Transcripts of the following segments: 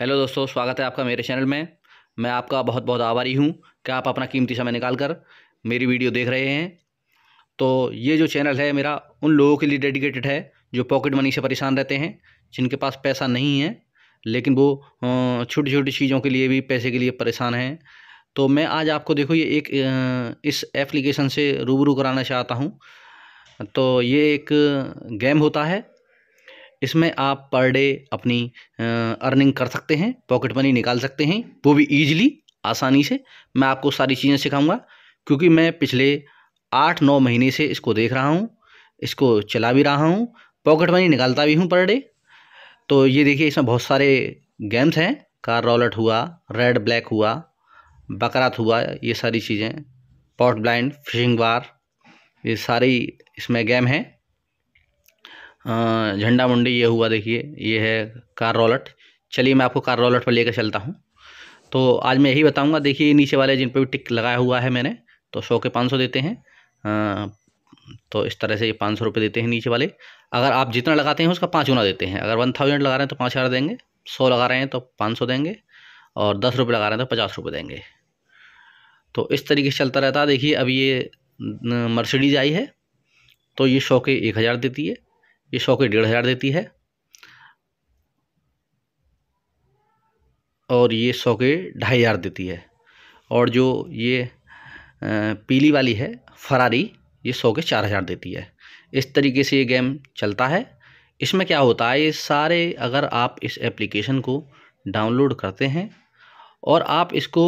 hello दोस्तों स्वागत है आपका मेरे चैनल में मैं आपका बहुत बहुत आभारी हूँ कि आप अपना कीमती समय निकाल कर मेरी वीडियो देख रहे हैं तो ये जो चैनल है मेरा उन लोगों के लिए डेडिकेटेड है जो पॉकेट मनी से परेशान रहते हैं जिनके पास पैसा नहीं है लेकिन वो छोटी छोटी चीज़ों के लिए भी पैसे के लिए परेशान हैं तो मैं आज आपको देखो ये एक इस एप्लीकेशन से रूबरू कराना चाहता हूँ तो ये एक गेम होता है इसमें आप पर डे अपनी अर्निंग कर सकते हैं पॉकेट मनी निकाल सकते हैं वो भी ईजिली आसानी से मैं आपको सारी चीज़ें सिखाऊंगा क्योंकि मैं पिछले आठ नौ महीने से इसको देख रहा हूँ इसको चला भी रहा हूँ पॉकेट मनी निकालता भी हूँ पर डे तो ये देखिए इसमें बहुत सारे गेम्स हैं कार रॉलेट हुआ रेड ब्लैक हुआ बकरात हुआ ये सारी चीज़ें पॉट ब्लाइंड फिशिंग बार ये सारी इसमें गेम हैं हाँ, झंडा मुंडी ये हुआ देखिए ये है कार रोलट चलिए मैं आपको कार रोलट पर लेकर चलता हूँ तो आज मैं यही बताऊँगा देखिए नीचे वाले जिन पर भी टिक लगाया हुआ है मैंने तो सौ के पाँच सौ देते हैं आ, हाँ, तो इस तरह से ये पाँच सौ रुपये देते हैं नीचे वाले अगर आप जितना लगाते हैं उसका पाँच गुना देते हैं अगर वन थाउजेंड लगा रहे हैं तो पाँच हज़ार देंगे सौ लगा रहे हैं तो पाँच सौ देंगे और दस रुपये लगा रहे हैं तो पचास रुपये देंगे तो इस तरीके से चलता रहता है देखिए अब ये मर्सिडीज आई है तो ये सौ के एक हज़ार देती है ये सौ के डेढ़ हज़ार देती है और ये सौ के ढाई हज़ार देती है और जो ये पीली वाली है फरारी ये सौ के चार हज़ार देती है इस तरीके से ये गेम चलता है इसमें क्या होता है ये सारे अगर आप इस एप्लीकेशन को डाउनलोड करते हैं और आप इसको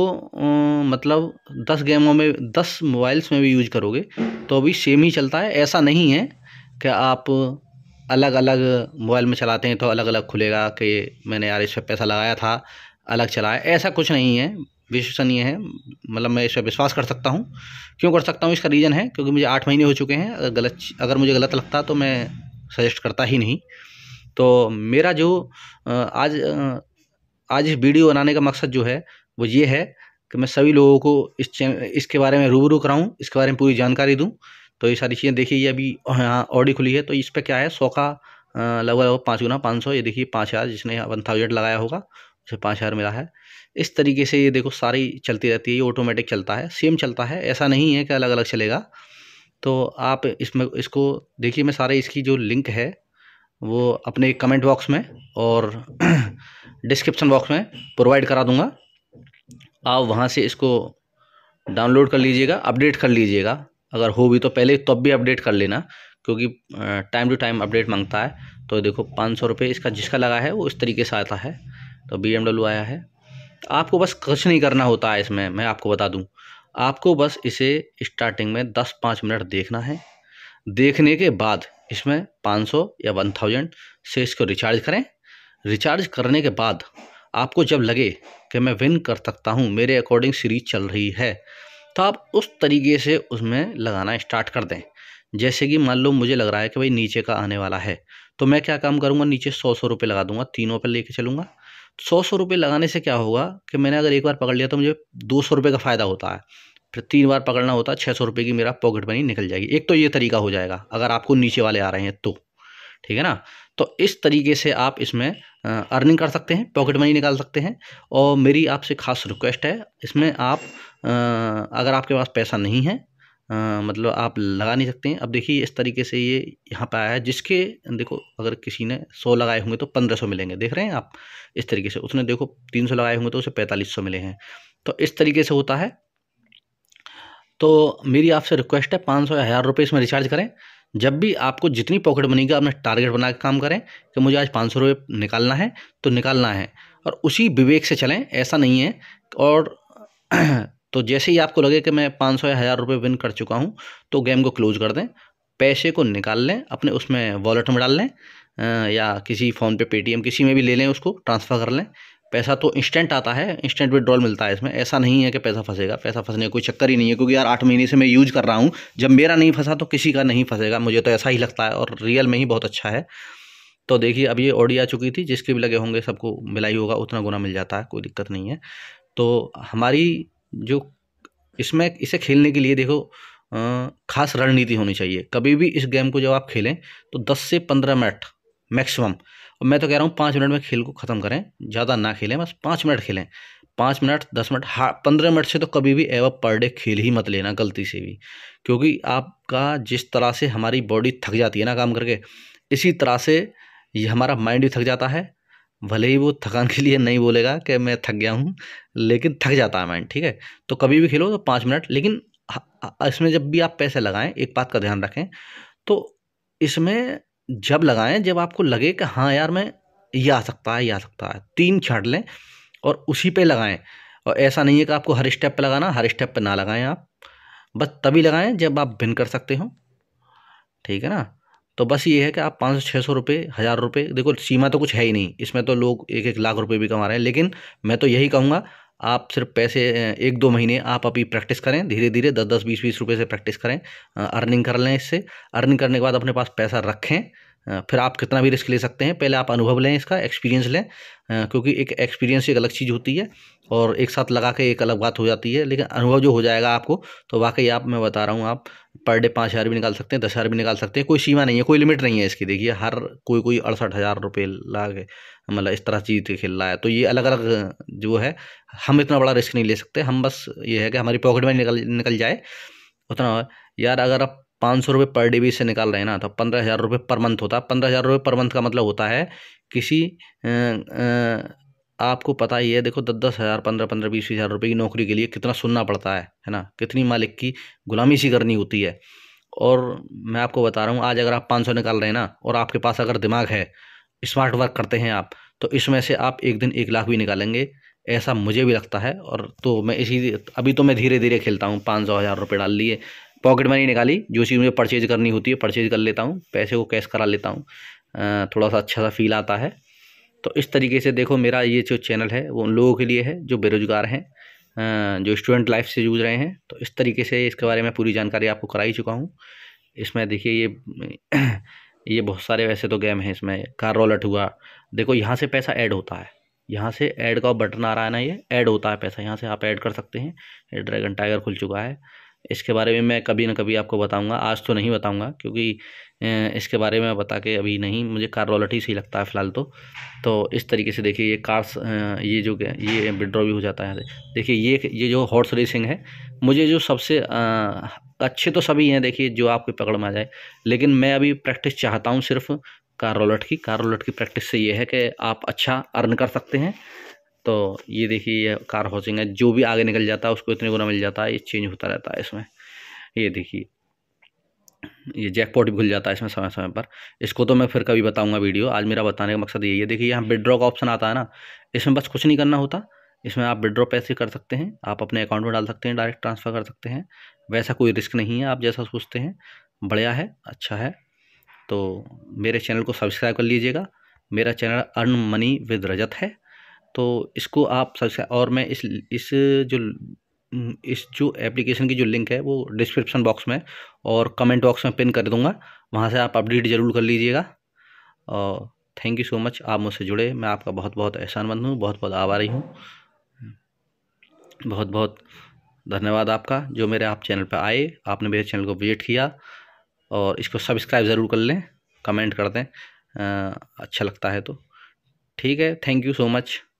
मतलब दस गेमों में दस मोबाइल्स में भी यूज करोगे तो भी सेम ही चलता है ऐसा नहीं है कि आप अलग अलग मोबाइल में चलाते हैं तो अलग अलग खुलेगा कि मैंने यार इस पर पैसा लगाया था अलग चलाया ऐसा कुछ नहीं है विश्वसनीय है मतलब मैं इस पर विश्वास कर सकता हूँ क्यों कर सकता हूँ इसका रीज़न है क्योंकि मुझे आठ महीने हो चुके हैं अगर गलत अगर मुझे गलत लगता तो मैं सजेस्ट करता ही नहीं तो मेरा जो आज आज इस वीडियो बनाने का मकसद जो है वो ये है कि मैं सभी लोगों को इस इसके बारे में रूबरू कराऊँ इसके बारे में पूरी जानकारी दूँ तो ये सारी चीज़ें देखिए ये अभी यहाँ ऑडी खुली है तो इस पर क्या है सौ का लगभग लगभग पाँच गुना पाँच सौ ये देखिए पाँच हज़ार जिसने वन थाउजेंड लगाया होगा उसे पाँच हज़ार मिला है इस तरीके से ये देखो सारी चलती रहती है ये ऑटोमेटिक चलता है सेम चलता है ऐसा नहीं है कि अलग अलग चलेगा तो आप इसमें इसको देखिए मैं सारे इसकी जो लिंक है वो अपने कमेंट बॉक्स में और डिस्क्रिप्शन बॉक्स में प्रोवाइड करा दूँगा आप वहाँ से इसको डाउनलोड कर लीजिएगा अपडेट कर लीजिएगा अगर हो भी तो पहले तब भी अपडेट कर लेना क्योंकि टाइम टू टाइम अपडेट मांगता है तो देखो पाँच सौ रुपये इसका जिसका लगा है वो इस तरीके से आता है तो बी आया है आपको बस कुछ नहीं करना होता है इसमें मैं आपको बता दूँ आपको बस इसे स्टार्टिंग में दस पाँच मिनट देखना है देखने के बाद इसमें पाँच सौ या वन थाउजेंड से इसको रिचार्ज करें रिचार्ज करने के बाद आपको जब लगे कि मैं विन कर सकता हूँ मेरे अकॉर्डिंग सीरीज चल रही है तो आप उस तरीके से उसमें लगाना स्टार्ट कर दें जैसे कि मान लो मुझे लग रहा है कि भाई नीचे का आने वाला है तो मैं क्या काम करूँगा नीचे सौ सौ रुपये लगा दूंगा तीनों पर लेके चलूँगा सौ सौ रुपये लगाने से क्या होगा कि मैंने अगर एक बार पकड़ लिया तो मुझे दो सौ रुपये का फ़ायदा होता है फिर तीन बार पकड़ना होता है छः सौ रुपये की मेरा पॉकेट मनी निकल जाएगी एक तो ये तरीका हो जाएगा अगर आपको नीचे वाले आ रहे हैं तो ठीक है ना तो इस तरीके से आप इसमें अर्निंग कर सकते हैं पॉकेट मनी निकाल सकते हैं और मेरी आपसे खास रिक्वेस्ट है इसमें आप अगर आपके पास पैसा नहीं है आ, मतलब आप लगा नहीं सकते हैं अब देखिए इस तरीके से ये यहाँ पर आया है जिसके देखो अगर किसी ने सौ लगाए होंगे तो पंद्रह सौ मिलेंगे देख रहे हैं आप इस तरीके से उसने देखो तीन सौ लगाए होंगे तो उसे पैंतालीस सौ मिले हैं तो इस तरीके से होता है तो मेरी आपसे रिक्वेस्ट है पाँच सौ या हज़ार रुपये इसमें रिचार्ज करें जब भी आपको जितनी पॉकेट बनेगी अपना टारगेट बना के काम करें कि मुझे आज पाँच सौ रुपये निकालना है तो निकालना है और उसी विवेक से चलें ऐसा नहीं है और तो जैसे ही आपको लगे कि मैं पाँच सौ या हज़ार रुपये विन कर चुका हूँ तो गेम को क्लोज कर दें पैसे को निकाल लें अपने उसमें वॉलेट में डाल लें या किसी फ़ोन पे पेटीएम किसी में भी ले लें उसको ट्रांसफ़र कर लें पैसा तो इंस्टेंट आता है इंस्टेंट विड्रॉल मिलता है इसमें ऐसा नहीं है कि पैसा फंसेगा पैसा फंसने का कोई चक्कर ही नहीं है क्योंकि यार आठ महीने से मैं यूज कर रहा हूँ जब मेरा नहीं फंसा तो किसी का नहीं फंसेगा मुझे तो ऐसा ही लगता है और रियल में ही बहुत अच्छा है तो देखिए अब ये ऑडी आ चुकी थी जिसके भी लगे होंगे सबको मिलाई होगा उतना गुना मिल जाता है कोई दिक्कत नहीं है तो हमारी जो इसमें इसे खेलने के लिए देखो खास रणनीति होनी चाहिए कभी भी इस गेम को जब आप खेलें तो 10 से 15 मिनट मैक्सिमम और मैं तो कह रहा हूँ पाँच मिनट में खेल को ख़त्म करें ज़्यादा ना खेलें बस पाँच मिनट खेलें पाँच मिनट दस मिनट हा पंद्रह मिनट से तो कभी भी एवं पर डे खेल ही मत लेना गलती से भी क्योंकि आपका जिस तरह से हमारी बॉडी थक जाती है ना काम करके इसी तरह से ये हमारा माइंड भी थक जाता है भले ही वो थकान के लिए नहीं बोलेगा कि मैं थक गया हूँ लेकिन थक जाता है माइंड ठीक है तो कभी भी खेलो तो पाँच मिनट लेकिन इसमें जब भी आप पैसे लगाएं एक बात का ध्यान रखें तो इसमें जब लगाएं जब आपको लगे कि हाँ यार मैं ये आ सकता है ये आ सकता है तीन छाट लें और उसी पे लगाएं और ऐसा नहीं है कि आपको हर स्टेप पे लगाना हर स्टेप पे ना लगाएं आप बस तभी लगाएं जब आप बिन कर सकते हो ठीक है ना तो बस ये है कि आप पाँच सौ छः सौ रुपये हज़ार रुपये देखो सीमा तो कुछ है ही नहीं इसमें तो लोग एक एक लाख रुपये भी कमा रहे हैं लेकिन मैं तो यही कहूँगा आप सिर्फ पैसे एक दो महीने आप अभी प्रैक्टिस करें धीरे धीरे दस दस बीस बीस रुपये से प्रैक्टिस करें अर्निंग कर लें इससे अर्निंग करने के बाद अपने पास पैसा रखें फिर आप कितना भी रिस्क ले सकते हैं पहले आप अनुभव लें इसका एक्सपीरियंस लें क्योंकि एक एक्सपीरियंस एक अलग चीज़ होती है और एक साथ लगा के एक अलग बात हो जाती है लेकिन अनुभव जो हो जाएगा आपको तो वाकई आप मैं बता रहा हूँ आप पर डे पाँच हज़ार भी निकाल सकते हैं दस हज़ार भी निकाल सकते हैं कोई सीमा नहीं है कोई लिमिट नहीं है इसकी देखिए हर कोई कोई अड़सठ हज़ार रुपये ला के मतलब इस तरह चीज़ खेल रहा है तो ये अलग अलग जो है हम इतना बड़ा रिस्क नहीं ले सकते हम बस ये है कि हमारी पॉकेट में निकल निकल जाए उतना यार अगर आप पाँच सौ रुपये पर डे भी इससे निकाल रहे हैं ना तो पंद्रह हज़ार रुपये पर मंथ होता है पंद्रह हज़ार रुपये पर मंथ का मतलब होता है किसी आपको पता ही है देखो दस दस हज़ार पंद्रह पंद्रह बीस बीस हज़ार रुपये की नौकरी के लिए कितना सुनना पड़ता है है ना कितनी मालिक की गुलामी सी करनी होती है और मैं आपको बता रहा हूँ आज अगर आप पाँच सौ निकाल रहे हैं ना और आपके पास अगर दिमाग है स्मार्ट वर्क करते हैं आप तो इसमें से आप एक दिन एक लाख भी निकालेंगे ऐसा मुझे भी लगता है और तो मैं इसी अभी तो मैं धीरे धीरे खेलता हूँ पाँच सौ हज़ार रुपये डाल लिए पॉकेट मनी निकाली जो चीज़ मुझे परचेज करनी होती है परचेज कर लेता हूँ पैसे को कैश करा लेता हूँ थोड़ा सा अच्छा सा फील आता है तो इस तरीके से देखो मेरा ये जो चैनल है वो उन लोगों के लिए है जो बेरोज़गार हैं जो स्टूडेंट लाइफ से जूझ रहे हैं तो इस तरीके से इसके बारे में पूरी जानकारी आपको करा ही चुका हूँ इसमें देखिए ये ये बहुत सारे वैसे तो गेम हैं इसमें कार रोलट हुआ देखो यहाँ से पैसा ऐड होता है यहाँ से ऐड का बटन आ रहा है ना ये ऐड होता है पैसा यहाँ से आप ऐड कर सकते हैं ड्रैगन टाइगर खुल चुका है इसके बारे में मैं कभी ना कभी आपको बताऊंगा आज तो नहीं बताऊंगा क्योंकि इसके बारे में बता के अभी नहीं मुझे कार रॉलट ही सही लगता है फ़िलहाल तो तो इस तरीके से देखिए ये कार्स ये जो ये विड्रॉ भी हो जाता है देखिए ये ये जो हॉर्स रेसिंग है मुझे जो सबसे अच्छे तो सभी हैं देखिए जो आपकी पकड़ में आ जाए लेकिन मैं अभी प्रैक्टिस चाहता हूँ सिर्फ कार रोलट की कार रोलट की प्रैक्टिस से ये है कि आप अच्छा अर्न कर सकते हैं तो ये देखिए ये कार हॉसिंग है जो भी आगे निकल जाता है उसको इतने गुना मिल जाता है ये चेंज होता रहता है इसमें ये देखिए ये जैकपॉट भी खुल जाता है इसमें समय समय पर इसको तो मैं फिर कभी बताऊंगा वीडियो आज मेरा बताने का मकसद यही है देखिए यहाँ विड्रॉ का ऑप्शन आता है ना इसमें बस कुछ नहीं करना होता इसमें आप विड्रॉ पैसे कर सकते हैं आप अपने अकाउंट में डाल सकते हैं डायरेक्ट ट्रांसफ़र कर सकते हैं वैसा कोई रिस्क नहीं है आप जैसा सोचते हैं बढ़िया है अच्छा है तो मेरे चैनल को सब्सक्राइब कर लीजिएगा मेरा channel earn money with Rajat है तो इसको आप सब्सक्राइब और मैं इस इस जो इस जो एप्लीकेशन की जो लिंक है वो डिस्क्रिप्शन बॉक्स में और कमेंट बॉक्स में पिन कर दूंगा वहाँ से आप अपडेट ज़रूर कर लीजिएगा और थैंक यू सो मच आप मुझसे जुड़े मैं आपका बहुत बहुत एहसानमंद हूँ बहुत बहुत आभारी हूँ बहुत बहुत धन्यवाद आपका जो मेरे आप चैनल पर आए आपने मेरे चैनल को विजिट किया और इसको सब्सक्राइब ज़रूर कर लें कमेंट कर दें अच्छा लगता है तो ठीक है थैंक यू सो मच